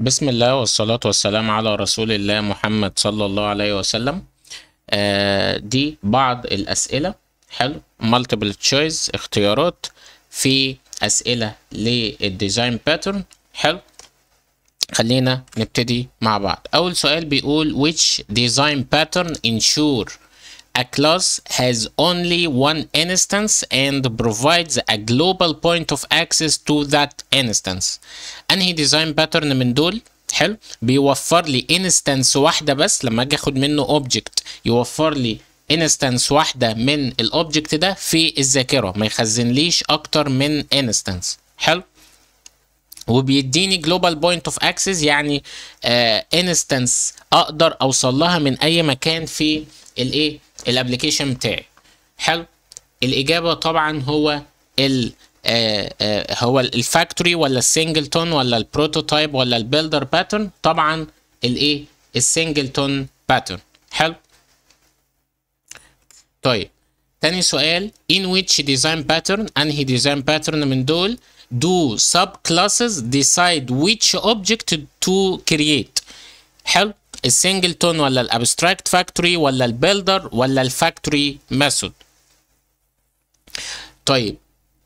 بسم الله والصلاة والسلام على رسول الله محمد صلى الله عليه وسلم آه دي بعض الأسئلة حلو multiple choice اختيارات في أسئلة للديزاين باترن حلو خلينا نبتدي مع بعض أول سؤال بيقول which design pattern ensure a class has only one instance and provides a global point of access to that instance انهي ديزاين باترن من دول حلو بيوفر لي instance واحده بس لما اجي اخد منه object يوفر لي instance واحده من الاوبجكت ده في الذاكره ما يخزنليش اكتر من instance حلو وبيديني جلوبال بوينت اوف اكسس يعني انستنس آه اقدر اوصل لها من اي مكان في الايه الابلكيشن بتاعي حلو الاجابه طبعا هو ال آه, آه، هو الفاكتوري ولا السنجلتون ولا البروتوتايب ولا البيلدر باترن طبعا الايه السنجلتون باترن حلو طيب تاني سؤال in which design pattern انهي design pattern من دول do subclasses decide which object to create حلو السنجلتون ولا الابستراكت فاكتوري ولا البيلدر ولا الفاكتوري ميثود طيب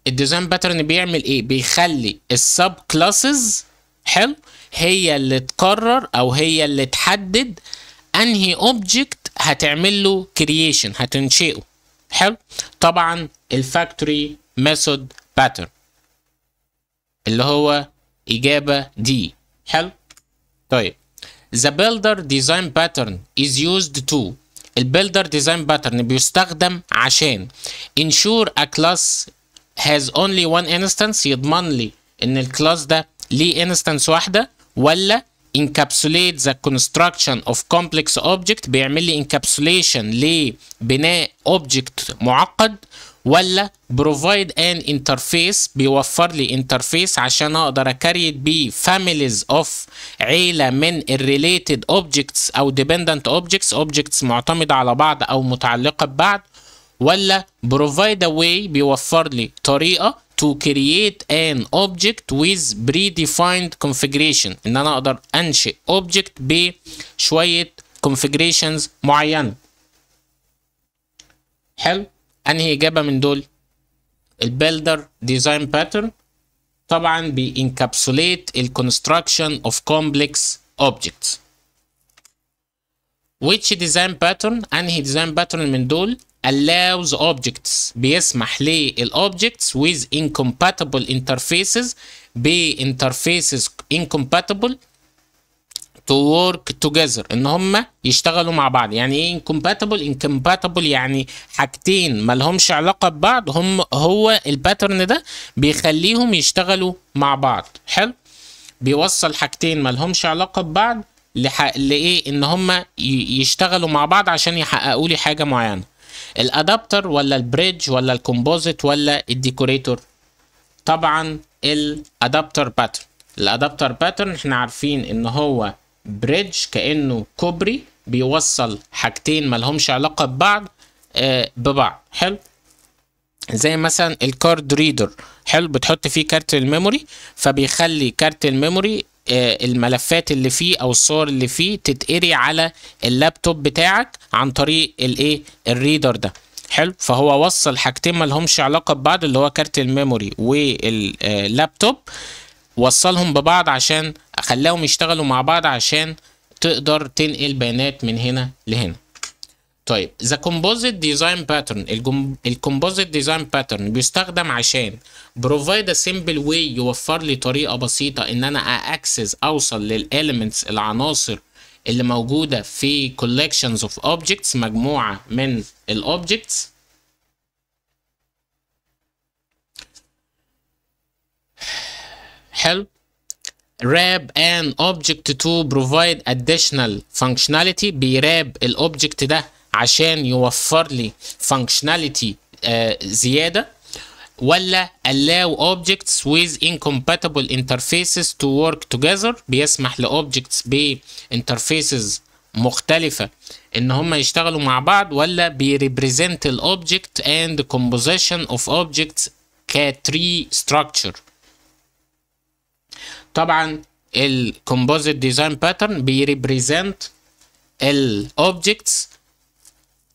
الديزاين باترن بيعمل ايه بيخلي السب كلاسز حلو هي اللي تقرر او هي اللي تحدد انهي اوبجكت هتعمل له كرييشن هتنشئه حلو طبعا الفاكتوري ميثود باترن اللي هو إجابة دي حلو طيب The builder design pattern is used to البيلدر ديزاين باترن بيستخدم عشان ensure a class has only one instance يضمن لي ان الكلاس ده ليه انستنس واحده ولا encapsulate the construction of complex object بيعمل لي encapsulation لبناء object معقد ولا provide an interface بيوفر لي interface عشان اقدر اكريت بيه families of عيلة من related objects او dependent objects objects معتمدة على بعض او متعلقة ببعض ولا provide a way بيوفر لي طريقة to create an object with predefined configuration ان انا اقدر انشئ object بشوية configurations معينة حلو انهي اجابة من دول البيلدر ديزاين باترن طبعا بينكابسوليت الكونستراكشن اوف كومبلكس اوبجكتس which design pattern انهي design pattern من دول allows objects بيسمح objects with incompatible interfaces interfaces incompatible to work together ان هم يشتغلوا مع بعض يعني ايه incompatible incompatible يعني حاجتين مالهمش علاقه ببعض هم هو الباترن ده بيخليهم يشتغلوا مع بعض حلو بيوصل حاجتين مالهمش علاقه ببعض لايه ان هم يشتغلوا مع بعض عشان يحققوا لي حاجه معينه الادابتر ولا البريدج ولا الكومبوزيت ولا الديكوريتور طبعا الادابتر باترن الادابتر باترن احنا عارفين ان هو بريدج كانه كوبري بيوصل حاجتين لهمش علاقه ببعض آه ببعض حلو زي مثلا الكارد ريدر حلو بتحط فيه كارت الميموري فبيخلي كارت الميموري آه، الملفات اللي فيه او الصور اللي فيه تتقري على اللابتوب بتاعك عن طريق الايه الريدر ده حلو فهو وصل حاجتين مالهمش علاقه ببعض اللي هو كارت الميموري واللابتوب وصلهم ببعض عشان خلاهم يشتغلوا مع بعض عشان تقدر تنقل بيانات من هنا لهنا طيب ذا كومبوزيت ديزاين باترن الكومبوزيت ديزاين باترن بيستخدم عشان بروفايد ا سمبل واي يوفر لي طريقه بسيطه ان انا اكسس اوصل للاليمنتس العناصر اللي موجوده في كولكشنز اوف اوبجكتس مجموعه من الاوبجكتس حلو راب ان اوبجكت تو بروفايد اديشنال فانكشناليتي بيراب الاوبجكت ده عشان يوفر لي فانكشناليتي آه، زياده ولا allow objects with incompatible interfaces to work together بيسمح objects ب interfaces مختلفة ان هم يشتغلوا مع بعض ولا بيريبريزنت الاوبجكت and composition of objects كتري structure طبعا الكومبوزيت ديزاين باترن بيريبريزنت الاوبجكتس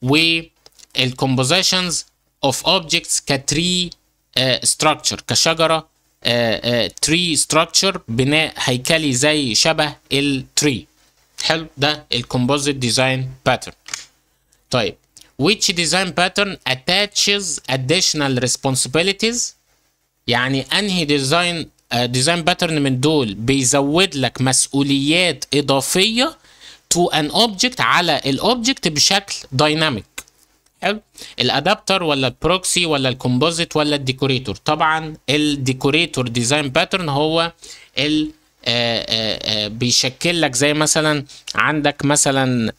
والكومبوزيشنز اوف اوبجكتس كتري ستراكشر كشجره تري ستراكشر بناء هيكلي زي شبه التري حلو ده الكومبوزيت ديزاين باترن طيب which design pattern attaches additional responsibilities يعني انهي ديزاين ديزاين باترن من دول بيزود لك مسؤوليات اضافيه to an object على الاوبجكت بشكل دايناميك حلو الادابتر ولا البروكسي ولا الكومبوزيت ولا الديكوريتور طبعا الديكوريتور ديزاين باترن هو ال آه، آه، آه، بيشكل لك زي مثلا عندك مثلا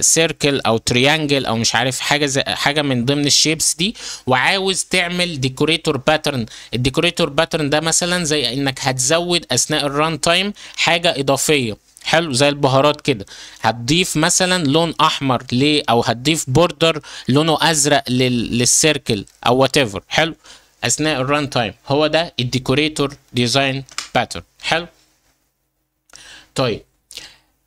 سيركل او تريانجل او مش عارف حاجه زي حاجه من ضمن الشيبس دي وعاوز تعمل ديكوريتور باترن الديكوريتور باترن ده مثلا زي انك هتزود اثناء الران تايم حاجه اضافيه حلو زي البهارات كده هتضيف مثلا لون احمر ليه او هتضيف بوردر لونه ازرق لل... للسيركل او وات ايفر حلو اثناء الران تايم هو ده الديكوريتور ديزاين باترن حلو طيب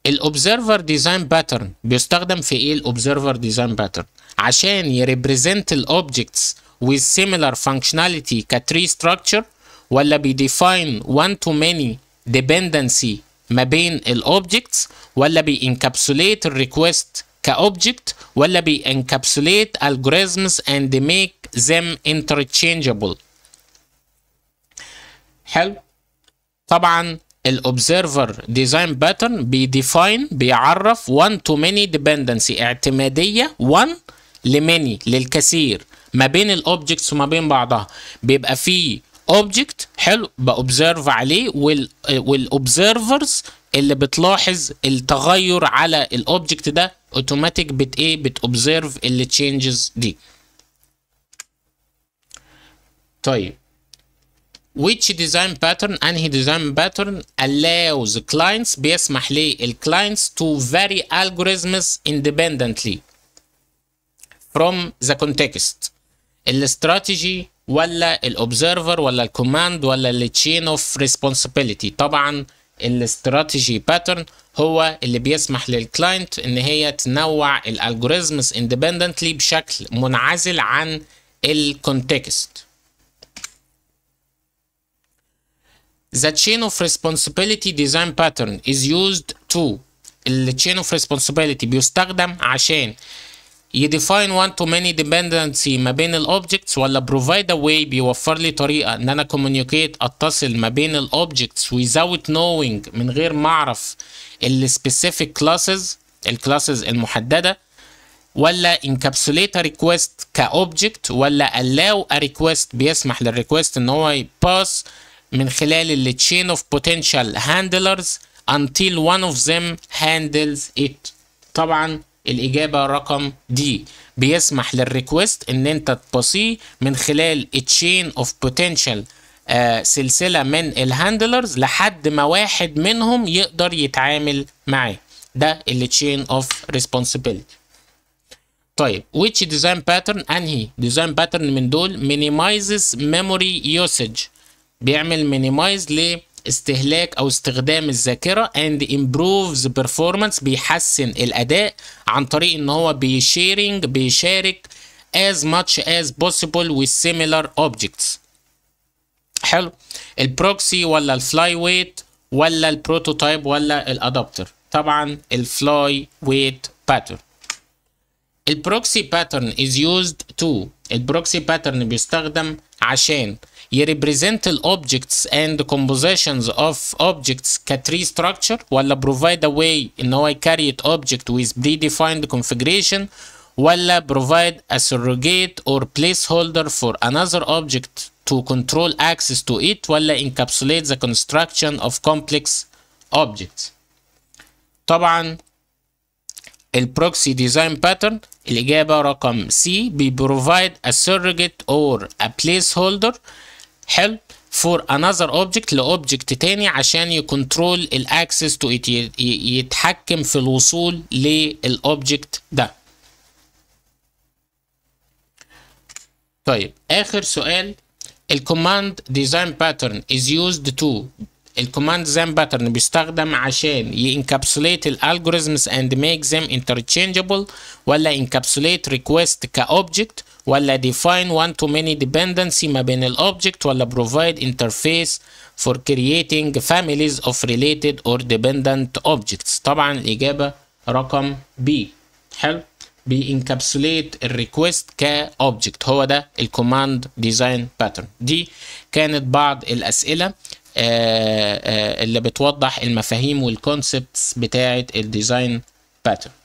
الاوبزرفر ديزاين باترن بيستخدم في ايه الاوبزرفر ديزاين باترن عشان يريبريزنت الاوبجكتس with similar functionality كتري structure ولا بيديفاين one to many dependency ما بين الاوبجكتس ولا بينكابسوليت الريكوست كاوبجكت ولا بينكابسوليت الجوريزمز اند ميك them انترتشينجبل حلو طبعا الاوبزرفر ديزاين باترن بيديفاين بيعرف one تو ميني ديبندنسي اعتماديه one لميني للكثير ما بين الاوبجكتس وما بين بعضها بيبقى فيه اوبجكت حلو بأوبزرف عليه والاوبزرفرز اللي بتلاحظ التغير على الاوبجكت ده اوتوماتيك بت ايه بتوبزرف التشينجز دي طيب which design pattern انهي design pattern allows clients بيسمح للكلاينتس to vary algorithms independently from the context الاستراتيجي ولا الاوبزرفر ولا الكوماند ولا التشين اوف ريسبونسبيلتي طبعا الاستراتيجي باترن هو اللي بيسمح للكلاينت ان هي تنوع الالجوريزمز اندبندنتلي بشكل منعزل عن الكونتكست The chain of responsibility design pattern is used to ال chain of responsibility بيستخدم عشان يديفاين وان تو ماني ديبندنسي ما بين الاوبجكتس ولا بروفايد اواي بيوفر لي طريقه ان انا كوميونيكيت اتصل ما بين الاوبجكتس without نوينج من غير ما اعرف السبيسيفيك كلاسز الكلاسز المحدده ولا encapsulate a request كاوبجكت ولا allow a request بيسمح request ان هو يباس من خلال ال chain of potential handlers until one of them handles it طبعا الإجابة رقم دي بيسمح للريكوست إن أنت تباصيه من خلال تشين أوف بوتنشال سلسلة من الهاندلرز لحد ما واحد منهم يقدر يتعامل معاه ده اللي تشين أوف ريسبونسبيلتي طيب which design pattern أنهي design pattern من دول minimizes memory usage بيعمل minimize ل استهلاك او استخدام الذاكره and improves performance بيحسن الاداء عن طريق ان هو بيشيرنج بيشارك as much as possible with similar objects حلو البروكسي ولا الفلاي ويت ولا البروتوتايب ولا الادابتر طبعا الفلاي ويت باترن البروكسي باترن is used to البروكسي باترن بيستخدم عشان يريبريزنت الاوبجكتس اند كومبوزيشنز اوف اوبجكتس كتري ستراكشر ولا بروفايد ا واي ان هو يكريت اوبجكت ويز بري ديفايند كونفيجريشن ولا بروفايد ا سروجيت اور بليس هولدر فور انذر اوبجكت to control access to it ولا encapsulate the construction of complex objects طبعا البروكسي ديزاين باترن الإجابة رقم C بي provide a surrogate or a placeholder حلو for another object لأوبجكت تاني عشان يكنترول الاكسس تو ات يتحكم في الوصول للأوبجكت ده طيب آخر سؤال الكوماند ديزاين باترن is used to الكوماند زام باترن بيستخدم عشان ينكابسوليت الالجوريزمز اند ميك زام انترتشينجبل ولا انكابسوليت ريكويست كاوبجكت ولا define one to many dependency ما بين الاوبجكت ولا provide interface for creating families of related or dependent objects طبعا الاجابه رقم بي حلو بينكابسوليت الريكوست كاوبجكت هو ده الكوماند ديزاين باترن دي كانت بعض الاسئله آه، آه، اللي بتوضح المفاهيم والكونسبتس بتاعه الديزاين باترن